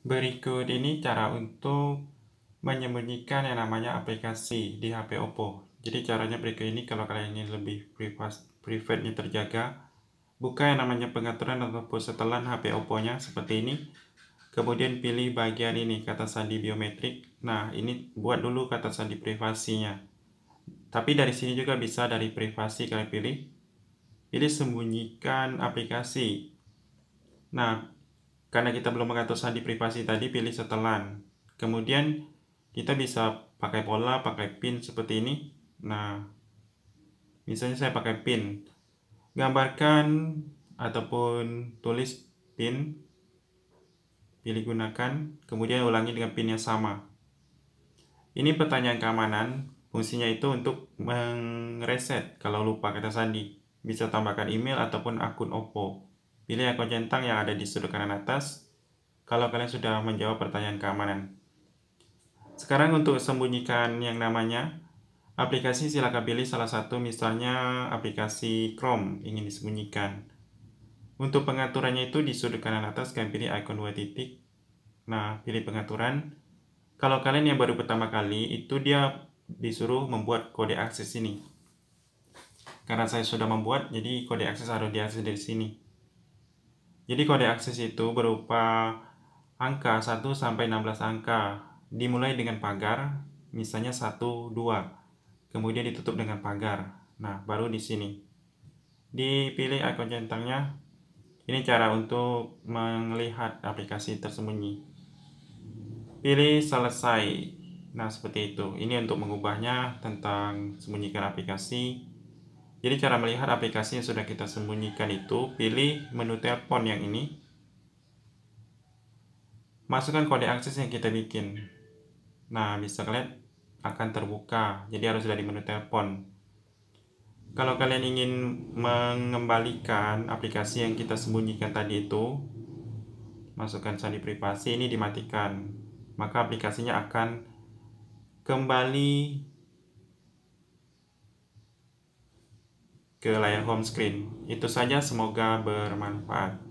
Berikut ini cara untuk menyembunyikan yang namanya aplikasi di HP Oppo. Jadi caranya berikut ini kalau kalian ingin lebih private-nya terjaga, buka yang namanya pengaturan ataupun setelan HP Oppo-nya seperti ini. Kemudian pilih bagian ini, kata sandi biometrik. Nah, ini buat dulu kata sandi privasinya. Tapi dari sini juga bisa dari privasi kalian pilih. Pilih sembunyikan aplikasi. Nah, karena kita belum mengatur sandi privasi tadi, pilih setelan. Kemudian kita bisa pakai pola, pakai pin seperti ini. Nah, misalnya saya pakai pin. Gambarkan ataupun tulis pin. Pilih gunakan, kemudian ulangi dengan pin yang sama. Ini pertanyaan keamanan, fungsinya itu untuk mengreset kalau lupa kata sandi. Bisa tambahkan email ataupun akun Oppo. Pilih akun centang yang ada di sudut kanan atas kalau kalian sudah menjawab pertanyaan keamanan. Sekarang untuk sembunyikan yang namanya aplikasi silakan pilih salah satu misalnya aplikasi Chrome ingin disembunyikan. Untuk pengaturannya itu di sudut kanan atas kalian pilih icon dua titik. Nah, pilih pengaturan. Kalau kalian yang baru pertama kali itu dia disuruh membuat kode akses ini. Karena saya sudah membuat, jadi kode akses harus diakses dari sini. Jadi kode akses itu berupa angka 1 sampai 16 angka, dimulai dengan pagar, misalnya 1, 2, kemudian ditutup dengan pagar. Nah, baru di sini. Dipilih icon centangnya. Ini cara untuk melihat aplikasi tersembunyi. Pilih selesai. Nah, seperti itu. Ini untuk mengubahnya tentang sembunyikan aplikasi jadi cara melihat aplikasi yang sudah kita sembunyikan itu, pilih menu telepon yang ini. Masukkan kode akses yang kita bikin. Nah, bisa kalian akan terbuka. Jadi harus di menu telepon. Kalau kalian ingin mengembalikan aplikasi yang kita sembunyikan tadi itu, masukkan sandi privasi ini dimatikan. Maka aplikasinya akan kembali ke layar home screen. Itu saja, semoga bermanfaat.